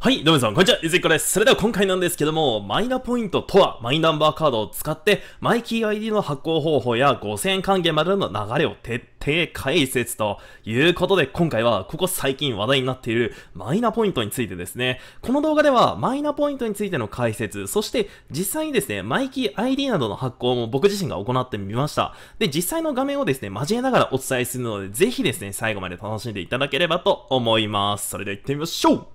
はい、どうもさん、こんにちは、ゆずいこです。それでは今回なんですけども、マイナポイントとは、マイナンバーカードを使って、マイキー ID の発行方法や5000円還元までの流れを徹底解説ということで、今回は、ここ最近話題になっているマイナポイントについてですね、この動画では、マイナポイントについての解説、そして実際にですね、マイキー ID などの発行も僕自身が行ってみました。で、実際の画面をですね、交えながらお伝えするので、ぜひですね、最後まで楽しんでいただければと思います。それでは行ってみましょう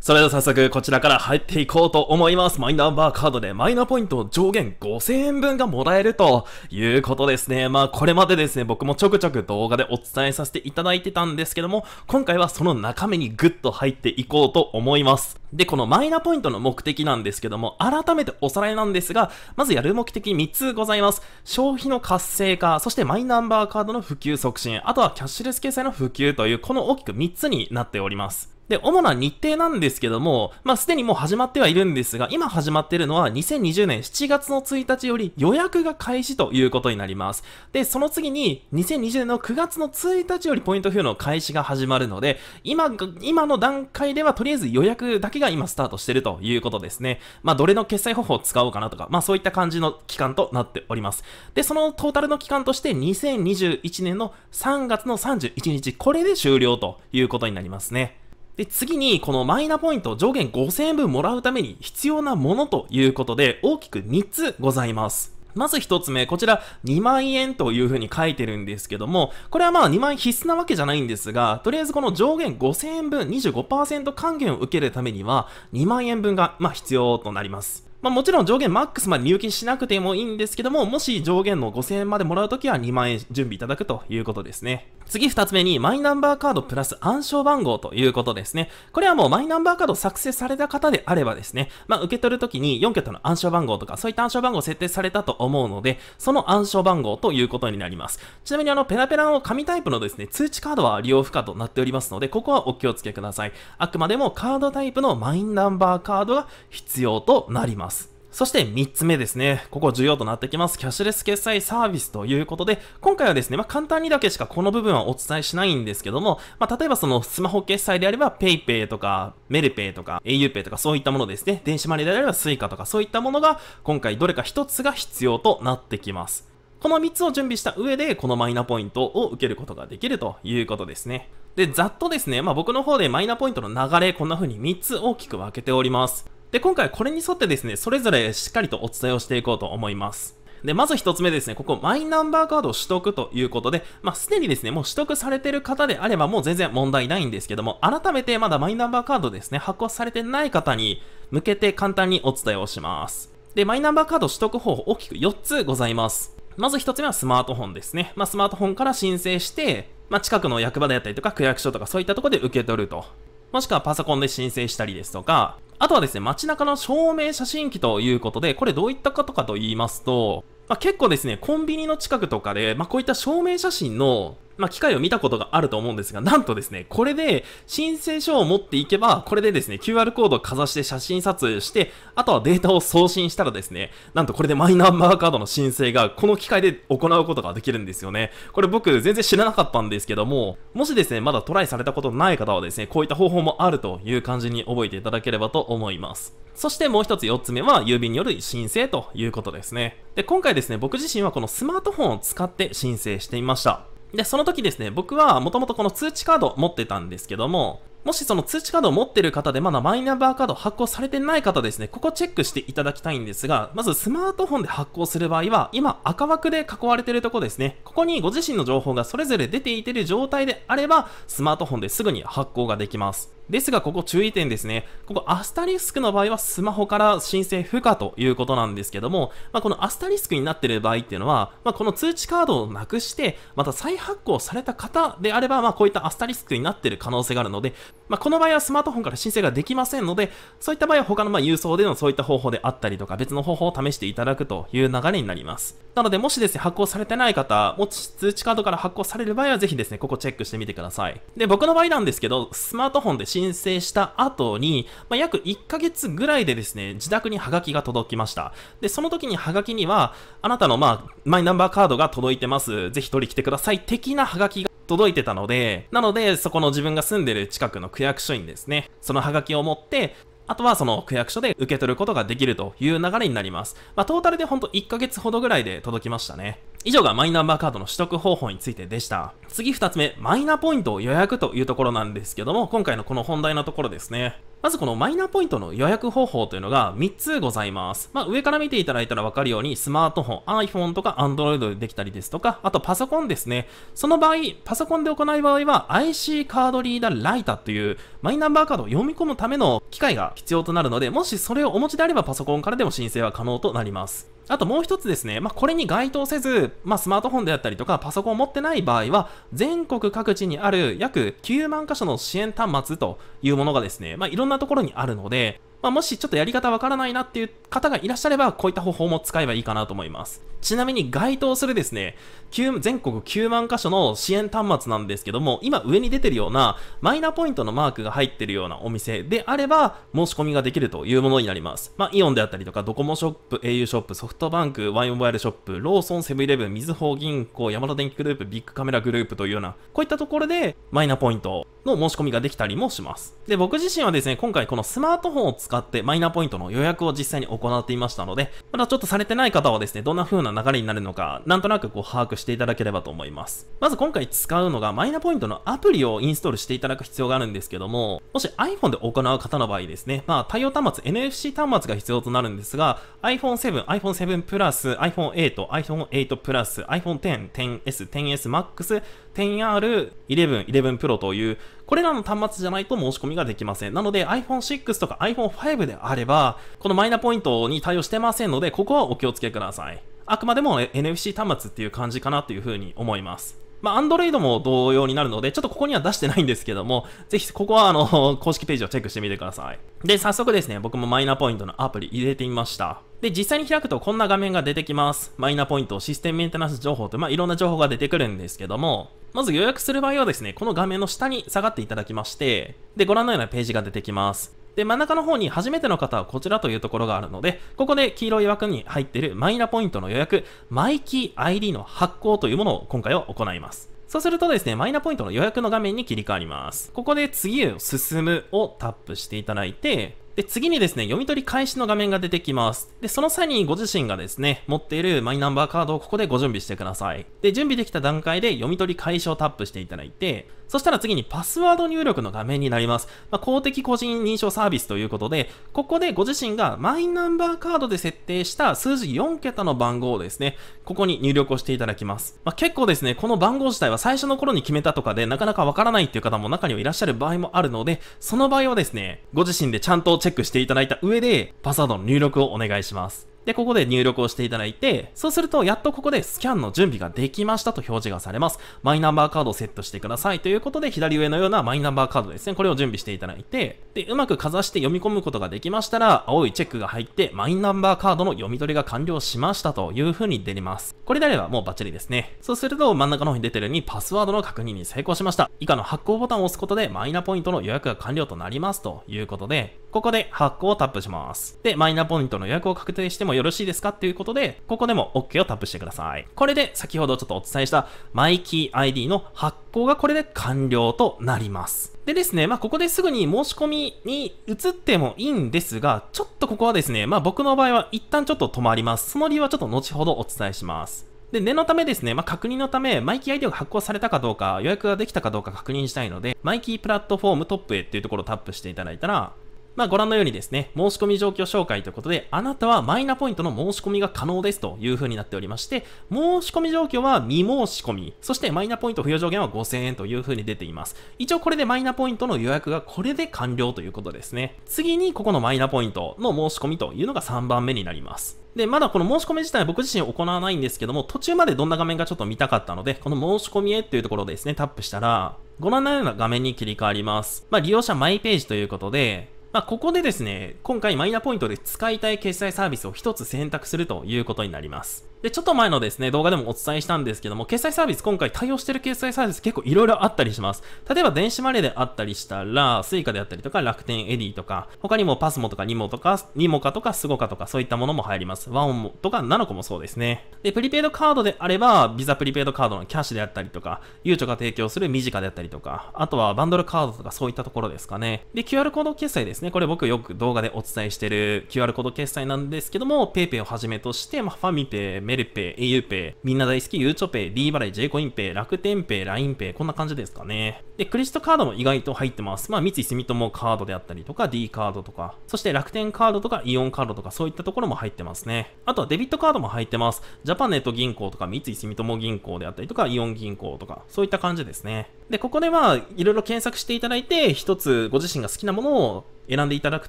それでは早速こちらから入っていこうと思います。マイナンバーカードでマイナポイント上限5000円分がもらえるということですね。まあこれまでですね、僕もちょくちょく動画でお伝えさせていただいてたんですけども、今回はその中身にグッと入っていこうと思います。で、このマイナポイントの目的なんですけども、改めておさらいなんですが、まずやる目的3つございます。消費の活性化、そしてマイナンバーカードの普及促進、あとはキャッシュレス決済の普及という、この大きく3つになっております。で、主な日程なんですけども、まあ、すでにもう始まってはいるんですが、今始まってるのは2020年7月の1日より予約が開始ということになります。で、その次に2020年の9月の1日よりポイント付与の開始が始まるので、今、今の段階ではとりあえず予約だけが今スタートしてるということですね。まあ、どれの決済方法を使おうかなとか、まあ、そういった感じの期間となっております。で、そのトータルの期間として2021年の3月の31日、これで終了ということになりますね。で、次に、このマイナポイント上限5000円分もらうために必要なものということで、大きく3つございます。まず一つ目、こちら2万円というふうに書いてるんですけども、これはまあ2万円必須なわけじゃないんですが、とりあえずこの上限5000円分25%還元を受けるためには2万円分がま必要となります。まあ、もちろん上限マックスまで入金しなくてもいいんですけども、もし上限の5000円までもらうときは2万円準備いただくということですね。次2つ目に、マイナンバーカードプラス暗証番号ということですね。これはもうマイナンバーカード作成された方であればですね、まあ、受け取るときに4桁の暗証番号とか、そういった暗証番号を設定されたと思うので、その暗証番号ということになります。ちなみにあの、ペラペラの紙タイプのですね、通知カードは利用不可となっておりますので、ここはお気をつけください。あくまでもカードタイプのマイナンバーカードが必要となります。そして3つ目ですね。ここ重要となってきます。キャッシュレス決済サービスということで、今回はですね、まあ、簡単にだけしかこの部分はお伝えしないんですけども、まあ、例えばそのスマホ決済であれば PayPay とか、メルペイとか、auPay とかそういったものですね。電子マネーであれば Suica とかそういったものが、今回どれか1つが必要となってきます。この3つを準備した上で、このマイナポイントを受けることができるということですね。で、ざっとですね、まあ、僕の方でマイナポイントの流れ、こんな風に3つ大きく分けております。で、今回これに沿ってですね、それぞれしっかりとお伝えをしていこうと思います。で、まず1つ目ですね、ここ、マイナンバーカードを取得ということで、まあ、すでにですね、もう取得されてる方であれば、もう全然問題ないんですけども、改めてまだマイナンバーカードですね、発行されてない方に向けて簡単にお伝えをします。で、マイナンバーカード取得方法、大きく4つございます。まず1つ目はスマートフォンですね。まあ、スマートフォンから申請して、まあ、近くの役場であったりとか区役所とかそういったとこで受け取ると。もしくはパソコンで申請したりですとか、あとはですね、街中の証明写真機ということで、これどういったことかと言いますと、まあ、結構ですね、コンビニの近くとかで、まあ、こういった証明写真の、まあ、機械を見たことがあると思うんですが、なんとですね、これで申請書を持っていけば、これでですね、QR コードをかざして写真撮影して、あとはデータを送信したらですね、なんとこれでマイナンバーカードの申請が、この機械で行うことができるんですよね。これ僕全然知らなかったんですけども、もしですね、まだトライされたことない方はですね、こういった方法もあるという感じに覚えていただければと思います。そしてもう一つ4つ目は郵便による申請ということですね。で、今回ですね、僕自身はこのスマートフォンを使って申請してみました。で、その時ですね、僕はもともとこの通知カード持ってたんですけども、もしその通知カードを持ってる方でまだマイナンバーカード発行されてない方ですね、ここチェックしていただきたいんですが、まずスマートフォンで発行する場合は、今赤枠で囲われてるとこですね、ここにご自身の情報がそれぞれ出ていてる状態であれば、スマートフォンですぐに発行ができます。ですが、ここ注意点ですね。ここアスタリスクの場合はスマホから申請不可ということなんですけども、まあ、このアスタリスクになっている場合っていうのは、まあ、この通知カードをなくして、また再発行された方であれば、まあ、こういったアスタリスクになっている可能性があるので、まあ、この場合はスマートフォンから申請ができませんので、そういった場合は他のま郵送でのそういった方法であったりとか、別の方法を試していただくという流れになります。なので、もしですね、発行されてない方、もし通知カードから発行される場合は、ぜひですね、ここチェックしてみてください。で、僕の場合なんですけど、スマートフォンで申請した後に、まあ、約1ヶ月ぐらいでですね、自宅にハガキが届きました。で、その時にハガキには、あなたの、まあ、マイナンバーカードが届いてます。ぜひ取り来てください。的なハガキが届いてたので、なので、そこの自分が住んでる近くの区役所にですね、そのハガキを持って、あとはその区役所で受け取ることができるという流れになります。まあ、トータルでほんと1ヶ月ほどぐらいで届きましたね。以上がマイナンバーカードの取得方法についてでした。次2つ目、マイナポイントを予約というところなんですけども、今回のこの本題のところですね。まずこのマイナポイントの予約方法というのが3つございます。まあ、上から見ていただいたらわかるように、スマートフォン、iPhone とか Android でできたりですとか、あとパソコンですね。その場合、パソコンで行う場合は IC カードリーダーライタというマイナンバーカードを読み込むための機械が必要となるので、もしそれをお持ちであればパソコンからでも申請は可能となります。あともう一つですね、まあ、これに該当せず、まあ、スマートフォンであったりとかパソコンを持ってない場合は、全国各地にある約9万箇所の支援端末というものがですね、まあ、いろんなところにあるので、まあ、もしちょっとやり方わからないなっていう方がいらっしゃれば、こういった方法も使えばいいかなと思います。ちなみに該当するですね、全国9万箇所の支援端末なんですけども、今上に出てるような、マイナポイントのマークが入ってるようなお店であれば、申し込みができるというものになります。まあ、イオンであったりとか、ドコモショップ、au ショップ、ソフトバンク、ワイモバイルショップ、ローソン、セブンイレブン、みずほ銀行、山田電機グループ、ビッグカメラグループというような、こういったところで、マイナポイントの申し込みができたりもします。で、僕自身はですね、今回このスマートフォンを使ってマイナポイントの予約を実際に行っていましたので、まだちょっとされてない方はですね、どんな風な流れになるのか、なんとなくこう把握していただければと思います。まず今回使うのがマイナポイントのアプリをインストールしていただく必要があるんですけども、もし iPhone で行う方の場合ですね、まあ対応端末、NFC 端末が必要となるんですが、iPhone7、iPhone7 Plus、iPhone8、iPhone8 Plus、iPhone10、10S、10S Max、1 r 11、11 Pro という、これらの端末じゃないと申し込みができません。なので iPhone6 とか iPhone5 であれば、このマイナポイントに対応してませんので、ここはお気をつけください。あくまでも NFC 端末っていう感じかなというふうに思います。まあ、Android も同様になるので、ちょっとここには出してないんですけども、ぜひ、ここは、あの、公式ページをチェックしてみてください。で、早速ですね、僕もマイナポイントのアプリ入れてみました。で、実際に開くとこんな画面が出てきます。マイナポイント、システムメンテナンス情報と、まあ、いろんな情報が出てくるんですけども、まず予約する場合はですね、この画面の下に下がっていただきまして、で、ご覧のようなページが出てきます。で、真ん中の方に初めての方はこちらというところがあるので、ここで黄色い枠に入っているマイナポイントの予約、マイキー ID の発行というものを今回は行います。そうするとですね、マイナポイントの予約の画面に切り替わります。ここで次へ進むをタップしていただいて、で、次にですね、読み取り開始の画面が出てきます。で、その際にご自身がですね、持っているマイナンバーカードをここでご準備してください。で、準備できた段階で読み取り開始をタップしていただいて、そしたら次にパスワード入力の画面になります。まあ、公的個人認証サービスということで、ここでご自身がマイナンバーカードで設定した数字4桁の番号をですね、ここに入力をしていただきます。まあ、結構ですね、この番号自体は最初の頃に決めたとかでなかなかわからないっていう方も中にはいらっしゃる場合もあるので、その場合はですね、ご自身でちゃんとチェックしていただいた上で、パスワードの入力をお願いします。で、ここで入力をしていただいて、そうすると、やっとここでスキャンの準備ができましたと表示がされます。マイナンバーカードをセットしてくださいということで、左上のようなマイナンバーカードですね、これを準備していただいて、で、うまくかざして読み込むことができましたら、青いチェックが入って、マイナンバーカードの読み取りが完了しましたという風に出ります。これであればもうバッチリですね。そうすると、真ん中の方に出てるように、パスワードの確認に成功しました。以下の発行ボタンを押すことで、マイナポイントの予約が完了となりますということで、ここで発行をタップします。で、マイナポイントの予約を確定してもよろしいですかっていうことで、ここでも OK をタップしてください。これで先ほどちょっとお伝えしたマイキー ID の発行がこれで完了となります。でですね、まあ、ここですぐに申し込みに移ってもいいんですが、ちょっとここはですね、まあ、僕の場合は一旦ちょっと止まります。その理由はちょっと後ほどお伝えします。で、念のためですね、まあ、確認のため、マイキー ID が発行されたかどうか、予約ができたかどうか確認したいので、マイキープラットフォームトップへっていうところをタップしていただいたら、まあ、ご覧のようにですね、申し込み状況紹介ということで、あなたはマイナポイントの申し込みが可能ですという風になっておりまして、申し込み状況は未申し込み、そしてマイナポイント付与上限は5000円という風に出ています。一応これでマイナポイントの予約がこれで完了ということですね。次にここのマイナポイントの申し込みというのが3番目になります。で、まだこの申し込み自体は僕自身行わないんですけども、途中までどんな画面がちょっと見たかったので、この申し込みへっていうところですね、タップしたら、ご覧のような画面に切り替わります。まあ、利用者マイページということで、まあ、ここでですね、今回マイナポイントで使いたい決済サービスを1つ選択するということになります。で、ちょっと前のですね、動画でもお伝えしたんですけども、決済サービス、今回対応してる決済サービス結構いろいろあったりします。例えば電子マネーであったりしたら、suica であったりとか、楽天エディとか、他にもパスモとかニモとか、ニモカとか、スゴカとか、そういったものも入ります。ワオンとか、ナノコもそうですね。で、プリペイドカードであれば、ビザプリペイドカードのキャッシュであったりとか、ゆうちょが提供するミジカであったりとか、あとはバンドルカードとかそういったところですかね。で、QR コード決済ですね。ね。これ僕よく動画でお伝えしてる QR コード決済なんですけども、PayPay をはじめとして、まあ、ファミペイ、メルペイ、auPay、みんな大好き、ゆうちょペイ、D 払い、J コインペイ、楽天ペイ、LINE p a y こんな感じですかね。で、クレジットカードも意外と入ってます。まあ、三井住友カードであったりとか、D カードとか、そして楽天カードとか、イオンカードとか、そういったところも入ってますね。あとはデビットカードも入ってます。ジャパネット銀行とか、三井住友銀行であったりとか、イオン銀行とか、そういった感じですね。で、ここでまあ、いろいろ検索していただいて、一つご自身が好きなものを選んでいただく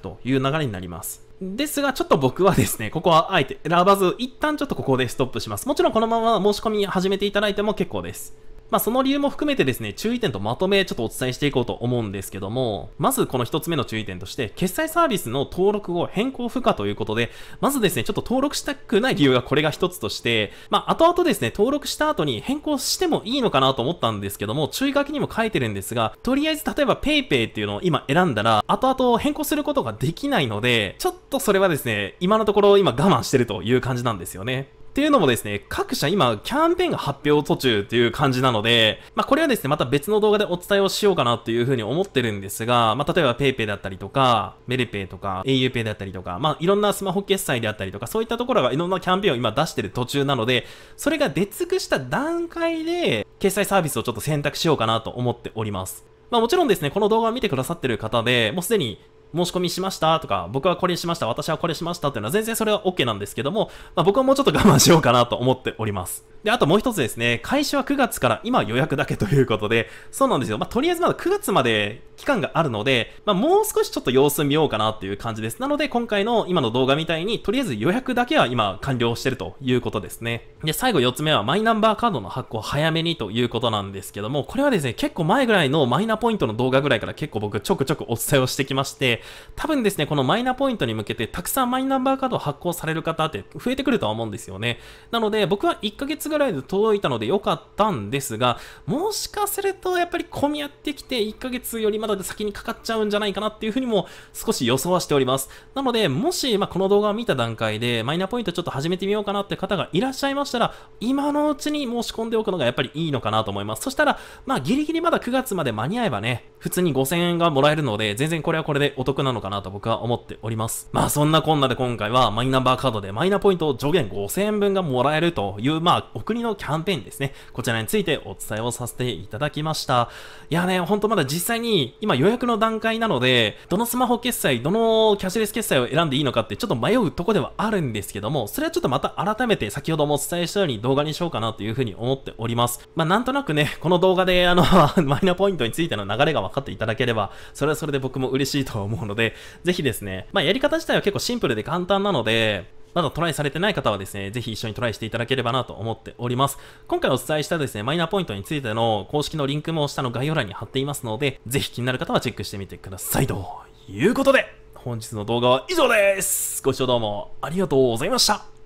という流れになります。ですが、ちょっと僕はですね、ここはあえて選ばず、一旦ちょっとここでストップします。もちろんこのまま申し込み始めていただいても結構です。まあ、その理由も含めてですね、注意点とまとめちょっとお伝えしていこうと思うんですけども、まずこの一つ目の注意点として、決済サービスの登録を変更不可ということで、まずですね、ちょっと登録したくない理由がこれが一つとして、まあ、後々ですね、登録した後に変更してもいいのかなと思ったんですけども、注意書きにも書いてるんですが、とりあえず例えば PayPay っていうのを今選んだら、後々変更することができないので、ちょっとそれはですね、今のところ今我慢してるという感じなんですよね。っていうのもですね、各社今、キャンペーンが発表途中っていう感じなので、まあ、これはですね、また別の動画でお伝えをしようかなっていうふうに思ってるんですが、まあ、例えば PayPay だったりとか、メルペイとか、auPay だったりとか、まあ、いろんなスマホ決済であったりとか、そういったところがいろんなキャンペーンを今出してる途中なので、それが出尽くした段階で、決済サービスをちょっと選択しようかなと思っております。まあもちろんですね、この動画を見てくださってる方で、もうすでに申し込みしましたとか、僕はこれしました、私はこれしましたっていうのは全然それは OK なんですけども、まあ、僕はもうちょっと我慢しようかなと思っております。で、あともう一つですね、開始は9月から、今予約だけということで、そうなんですよ。まあ、とりあえずまだ9月まで期間があるので、まあ、もう少しちょっと様子見ようかなっていう感じです。なので、今回の今の動画みたいに、とりあえず予約だけは今完了してるということですね。で、最後4つ目は、マイナンバーカードの発行早めにということなんですけども、これはですね、結構前ぐらいのマイナポイントの動画ぐらいから結構僕ちょくちょくお伝えをしてきまして、多分ですね、このマイナポイントに向けて、たくさんマイナンバーカードを発行される方って増えてくるとは思うんですよね。なので、僕は1ヶ月ぐらいぐらいで届いたので良かったんですが、もしかするとやっぱり混み合ってきて1ヶ月よりまだ先にかかっちゃうんじゃないかなっていうふうにも少し予想はしております。なので、もし、まあ、この動画を見た段階でマイナポイントちょっと始めてみようかなって方がいらっしゃいましたら、今のうちに申し込んでおくのがやっぱりいいのかなと思います。そしたら、まあギリギリまだ9月まで間に合えばね、普通に5000円がもらえるので、全然これはこれでお得なのかなと僕は思っております。まあそんなこんなで今回はマイナンバーカードでマイナポイント上限5000円分がもらえるという、まあお国のキャンペーンですね。こちらについてお伝えをさせていただきました。いやね、ほんとまだ実際に今予約の段階なので、どのスマホ決済、どのキャッシュレス決済を選んでいいのかってちょっと迷うとこではあるんですけども、それはちょっとまた改めて先ほどもお伝えしたように動画にしようかなというふうに思っております。まあなんとなくね、この動画であの マイナポイントについての流れが分かっていただければ、それはそれで僕も嬉しいと思うので、ぜひですね、まあやり方自体は結構シンプルで簡単なので、まだトライされてない方はですね、ぜひ一緒にトライしていただければなと思っております。今回お伝えしたですね、マイナポイントについての公式のリンクも下の概要欄に貼っていますので、ぜひ気になる方はチェックしてみてください。ということで、本日の動画は以上です。ご視聴どうもありがとうございました。